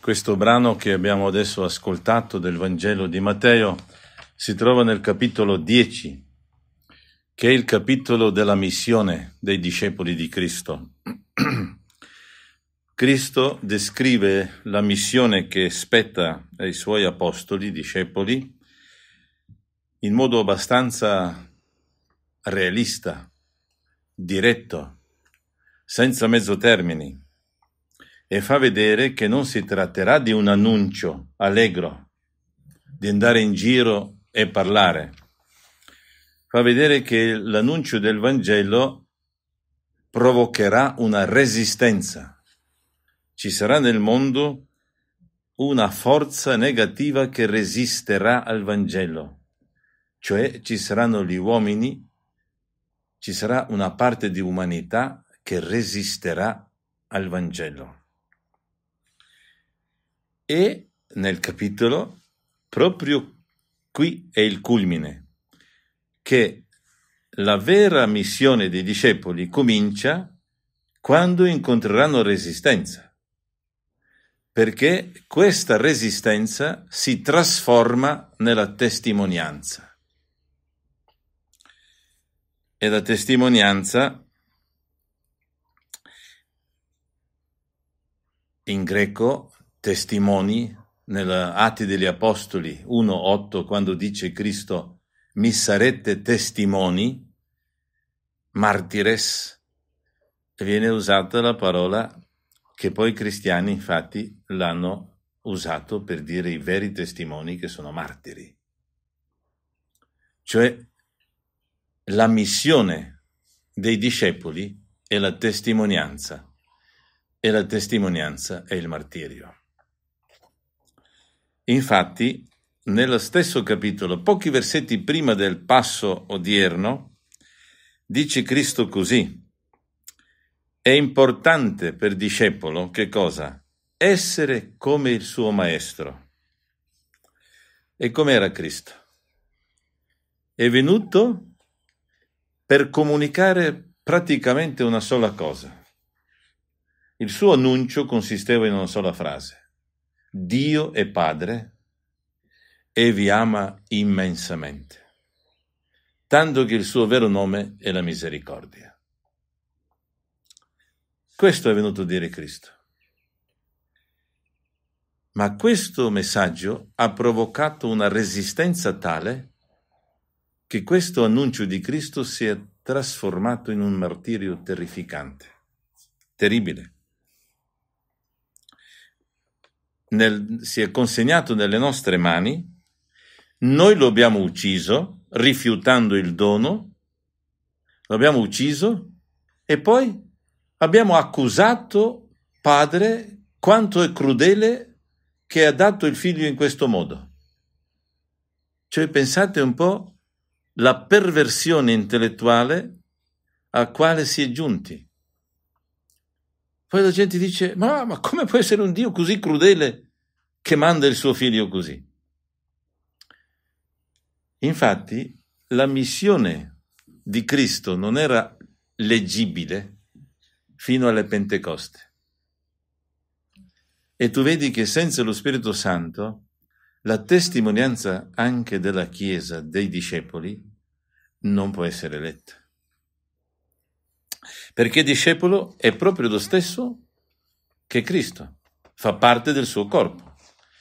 Questo brano che abbiamo adesso ascoltato del Vangelo di Matteo si trova nel capitolo 10, che è il capitolo della missione dei discepoli di Cristo. Cristo descrive la missione che spetta ai suoi apostoli, discepoli, in modo abbastanza realista, diretto, senza mezzo termini e fa vedere che non si tratterà di un annuncio allegro, di andare in giro e parlare. Fa vedere che l'annuncio del Vangelo provocherà una resistenza. Ci sarà nel mondo una forza negativa che resisterà al Vangelo, cioè ci saranno gli uomini, ci sarà una parte di umanità che resisterà al Vangelo. E nel capitolo, proprio qui è il culmine, che la vera missione dei discepoli comincia quando incontreranno resistenza, perché questa resistenza si trasforma nella testimonianza. E la testimonianza in greco testimoni nell'Atti degli Apostoli 1.8 quando dice Cristo mi sarete testimoni, martires, viene usata la parola che poi i cristiani infatti l'hanno usato per dire i veri testimoni che sono martiri. Cioè la missione dei discepoli è la testimonianza e la testimonianza è il martirio. Infatti, nello stesso capitolo, pochi versetti prima del passo odierno, dice Cristo così. È importante per discepolo che cosa? Essere come il suo maestro. E com'era Cristo? È venuto per comunicare praticamente una sola cosa. Il suo annuncio consisteva in una sola frase. Dio è Padre e vi ama immensamente, tanto che il suo vero nome è la misericordia. Questo è venuto a dire Cristo. Ma questo messaggio ha provocato una resistenza tale che questo annuncio di Cristo si è trasformato in un martirio terrificante, terribile. nel, si è consegnato nelle nostre mani, noi lo abbiamo ucciso rifiutando il dono, lo abbiamo ucciso e poi abbiamo accusato Padre quanto è crudele che ha dato il figlio in questo modo. Cioè pensate un po' la perversione intellettuale a quale si è giunti. Poi la gente dice, ma, ma come può essere un Dio così crudele che manda il suo figlio così? Infatti, la missione di Cristo non era leggibile fino alle Pentecoste. E tu vedi che senza lo Spirito Santo la testimonianza anche della Chiesa, dei discepoli, non può essere letta perché discepolo è proprio lo stesso che Cristo, fa parte del suo corpo,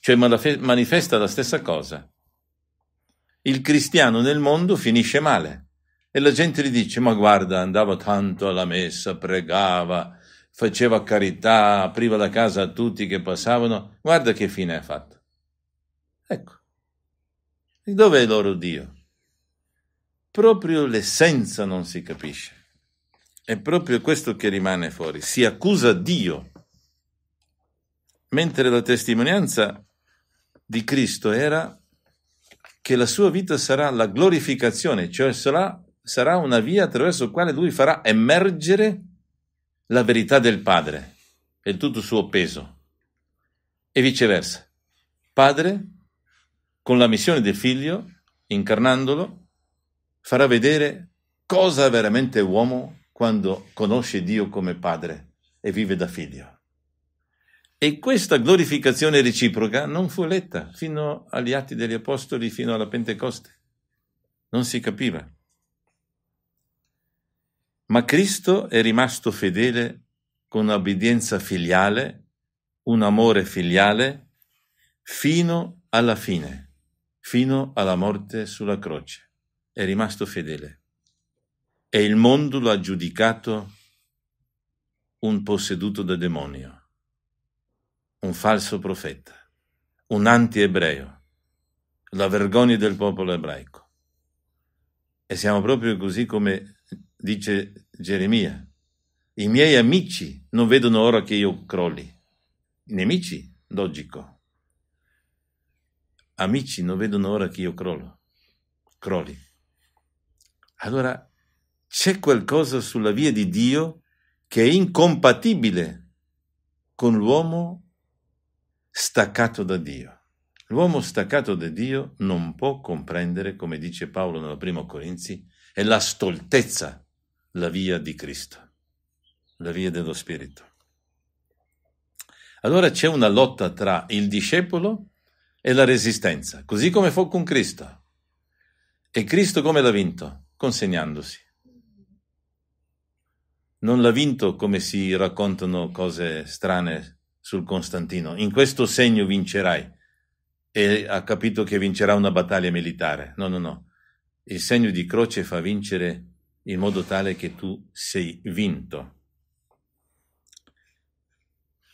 cioè manifesta la stessa cosa. Il cristiano nel mondo finisce male e la gente gli dice, ma guarda, andava tanto alla messa, pregava, faceva carità, apriva la casa a tutti che passavano, guarda che fine ha fatto. Ecco. dove è loro Dio? Proprio l'essenza non si capisce. È proprio questo che rimane fuori. Si accusa Dio, mentre la testimonianza di Cristo era che la sua vita sarà la glorificazione, cioè sarà, sarà una via attraverso la quale lui farà emergere la verità del Padre e tutto il suo peso. E viceversa. Padre, con la missione del figlio, incarnandolo, farà vedere cosa veramente uomo è quando conosce Dio come padre e vive da figlio. E questa glorificazione reciproca non fu letta fino agli Atti degli Apostoli, fino alla Pentecoste. Non si capiva. Ma Cristo è rimasto fedele con un'obbedienza filiale, un amore filiale, fino alla fine, fino alla morte sulla croce. È rimasto fedele e il mondo lo ha giudicato un posseduto da demonio, un falso profeta, un anti-ebreo, la vergogna del popolo ebraico. E siamo proprio così come dice Geremia. I miei amici non vedono ora che io crolli. I nemici, logico. Amici non vedono ora che io crollo. Crolli. Allora c'è qualcosa sulla via di Dio che è incompatibile con l'uomo staccato da Dio. L'uomo staccato da Dio non può comprendere, come dice Paolo nella prima Corinzi, è la stoltezza la via di Cristo, la via dello Spirito. Allora c'è una lotta tra il discepolo e la resistenza, così come fu con Cristo. E Cristo come l'ha vinto? Consegnandosi non l'ha vinto come si raccontano cose strane sul Costantino. In questo segno vincerai. E ha capito che vincerà una battaglia militare. No, no, no. Il segno di croce fa vincere in modo tale che tu sei vinto.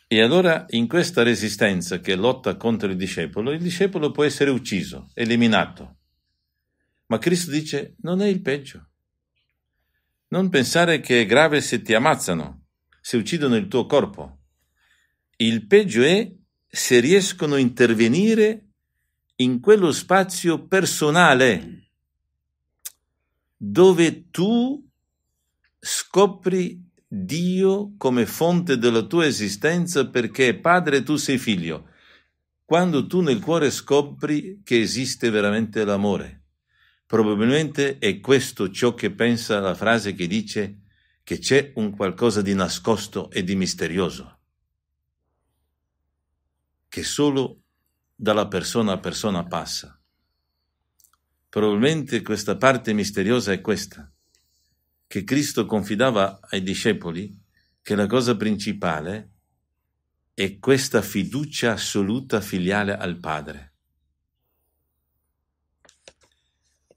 E allora in questa resistenza che lotta contro il discepolo, il discepolo può essere ucciso, eliminato. Ma Cristo dice non è il peggio. Non pensare che è grave se ti ammazzano, se uccidono il tuo corpo. Il peggio è se riescono a intervenire in quello spazio personale dove tu scopri Dio come fonte della tua esistenza perché padre tu sei figlio. Quando tu nel cuore scopri che esiste veramente l'amore. Probabilmente è questo ciò che pensa la frase che dice che c'è un qualcosa di nascosto e di misterioso, che solo dalla persona a persona passa. Probabilmente questa parte misteriosa è questa, che Cristo confidava ai discepoli che la cosa principale è questa fiducia assoluta filiale al Padre.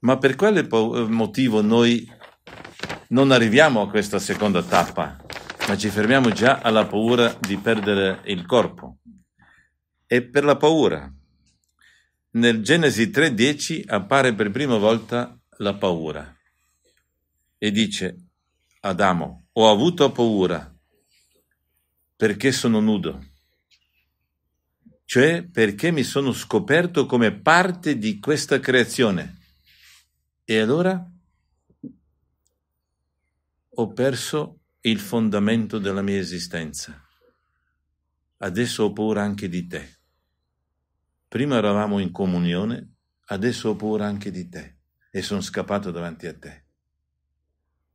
Ma per quale motivo noi non arriviamo a questa seconda tappa, ma ci fermiamo già alla paura di perdere il corpo? E per la paura. Nel Genesi 3.10 appare per prima volta la paura e dice Adamo, ho avuto paura perché sono nudo, cioè perché mi sono scoperto come parte di questa creazione e allora ho perso il fondamento della mia esistenza. Adesso ho paura anche di te. Prima eravamo in comunione, adesso ho paura anche di te e sono scappato davanti a te.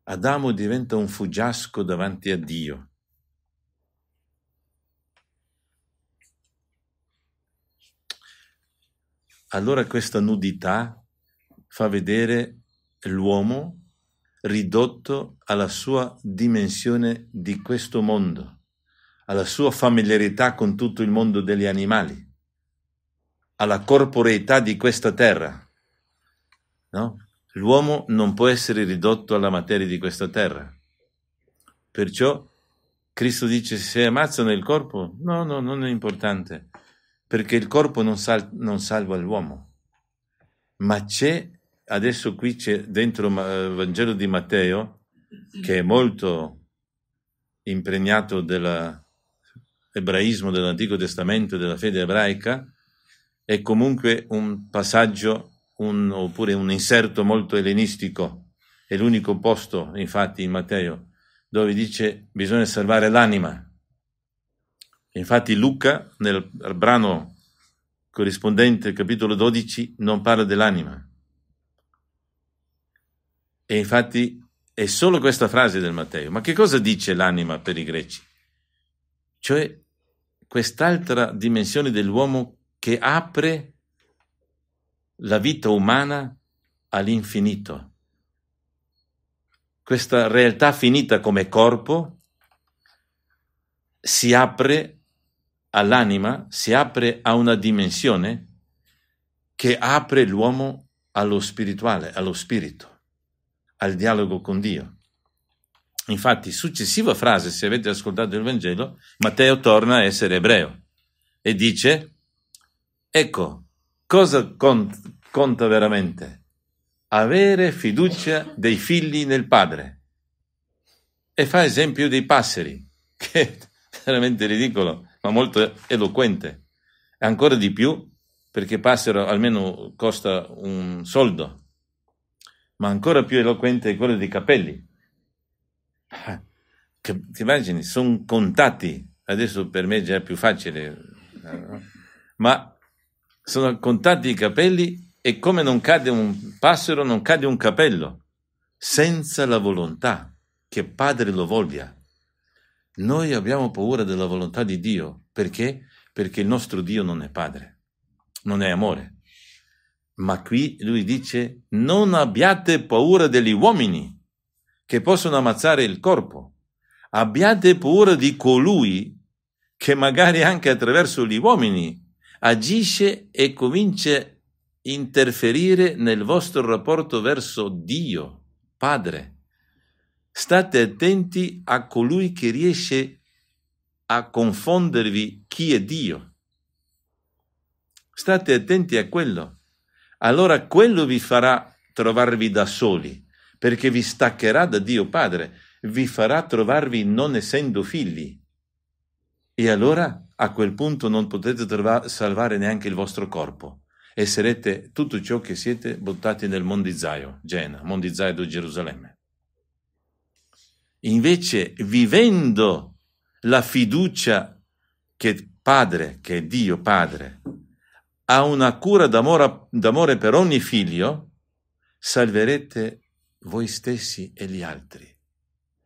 Adamo diventa un fuggiasco davanti a Dio. Allora questa nudità fa vedere l'uomo ridotto alla sua dimensione di questo mondo, alla sua familiarità con tutto il mondo degli animali, alla corporeità di questa terra. No? L'uomo non può essere ridotto alla materia di questa terra. Perciò Cristo dice se ammazzano il corpo, no, no, non è importante, perché il corpo non, sal- non salva l'uomo, ma c'è adesso qui c'è dentro il eh, Vangelo di Matteo, che è molto impregnato dell'ebraismo, dell'Antico Testamento, della fede ebraica, è comunque un passaggio un, oppure un inserto molto ellenistico. È l'unico posto, infatti, in Matteo, dove dice bisogna salvare l'anima. Infatti Luca, nel brano corrispondente, capitolo 12, non parla dell'anima e infatti è solo questa frase del Matteo. Ma che cosa dice l'anima per i greci? Cioè quest'altra dimensione dell'uomo che apre la vita umana all'infinito. Questa realtà finita come corpo si apre all'anima, si apre a una dimensione che apre l'uomo allo spirituale, allo spirito al dialogo con Dio. Infatti, successiva frase, se avete ascoltato il Vangelo, Matteo torna a essere ebreo e dice, ecco, cosa conta veramente? Avere fiducia dei figli nel Padre. E fa esempio dei passeri, che è veramente ridicolo, ma molto eloquente. E Ancora di più, perché passero almeno costa un soldo ma ancora più eloquente è quello dei capelli. Eh. Che, ti immagini, sono contati, adesso per me è già più facile, eh, ma sono contati i capelli e come non cade un passero, non cade un capello, senza la volontà, che Padre lo voglia. Noi abbiamo paura della volontà di Dio, perché? Perché il nostro Dio non è Padre, non è amore. Ma qui lui dice, non abbiate paura degli uomini che possono ammazzare il corpo, abbiate paura di colui che magari anche attraverso gli uomini agisce e comincia a interferire nel vostro rapporto verso Dio, Padre. State attenti a colui che riesce a confondervi chi è Dio. State attenti a quello allora quello vi farà trovarvi da soli, perché vi staccherà da Dio Padre, vi farà trovarvi non essendo figli. E allora a quel punto non potete trova- salvare neanche il vostro corpo e sarete tutto ciò che siete buttati nel mondizaio, Gena, mondizaio di Gerusalemme. Invece vivendo la fiducia che Padre, che Dio Padre, ha una cura d'amore, d'amore per ogni figlio, salverete voi stessi e gli altri,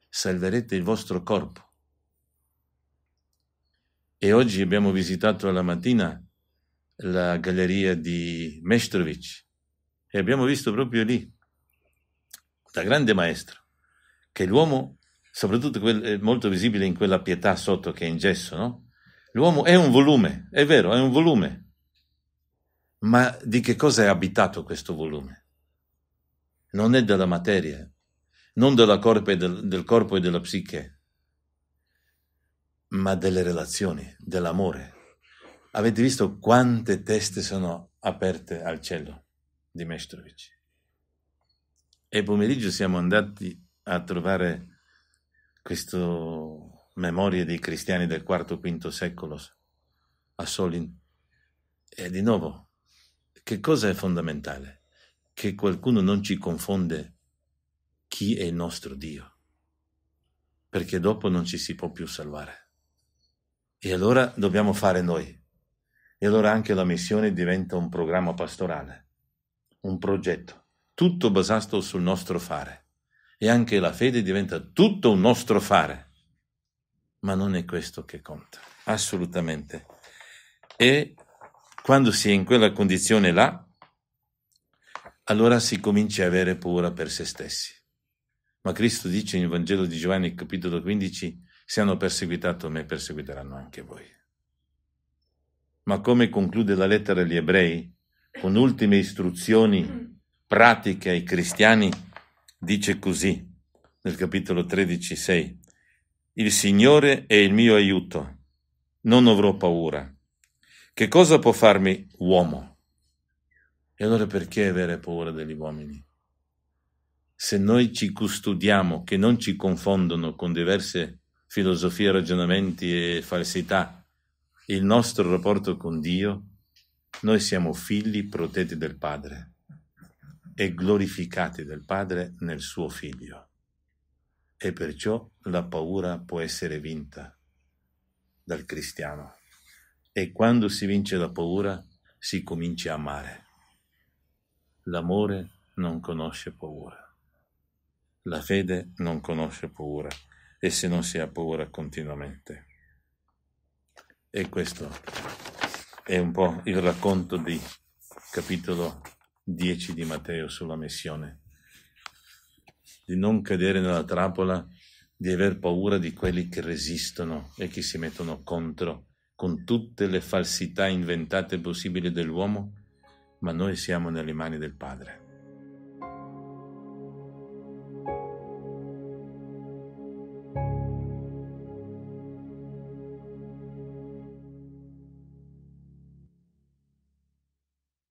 salverete il vostro corpo. E oggi abbiamo visitato alla mattina la galleria di Mestrovic e abbiamo visto proprio lì, da grande maestro, che l'uomo, soprattutto quel, eh, molto visibile in quella pietà sotto che è in gesso, no? l'uomo è un volume, è vero, è un volume, ma di che cosa è abitato questo volume? Non è della materia, non della corpo, del, del corpo e della psiche, ma delle relazioni, dell'amore. Avete visto quante teste sono aperte al cielo di Mestrovic? E pomeriggio siamo andati a trovare questo memoria dei cristiani del IV-V secolo a Solin. E di nuovo che cosa è fondamentale? Che qualcuno non ci confonde chi è il nostro Dio, perché dopo non ci si può più salvare. E allora dobbiamo fare noi. E allora anche la missione diventa un programma pastorale, un progetto, tutto basato sul nostro fare. E anche la fede diventa tutto un nostro fare. Ma non è questo che conta, assolutamente. E quando si è in quella condizione là, allora si comincia a avere paura per se stessi. Ma Cristo dice nel Vangelo di Giovanni, capitolo 15, se hanno perseguitato me, perseguiteranno anche voi. Ma come conclude la lettera agli ebrei, con ultime istruzioni pratiche ai cristiani, dice così, nel capitolo 13, 6, Il Signore è il mio aiuto, non avrò paura. Che cosa può farmi uomo? E allora perché avere paura degli uomini? Se noi ci custodiamo che non ci confondono con diverse filosofie, ragionamenti e falsità, il nostro rapporto con Dio, noi siamo figli protetti del Padre e glorificati del Padre nel suo Figlio. E perciò la paura può essere vinta dal cristiano. E quando si vince la paura, si comincia a amare. L'amore non conosce paura. La fede non conosce paura e se non si ha paura continuamente. E questo è un po' il racconto di capitolo 10 di Matteo sulla missione. Di non cadere nella trappola di aver paura di quelli che resistono e che si mettono contro con tutte le falsità inventate possibili dell'uomo, ma noi siamo nelle mani del Padre.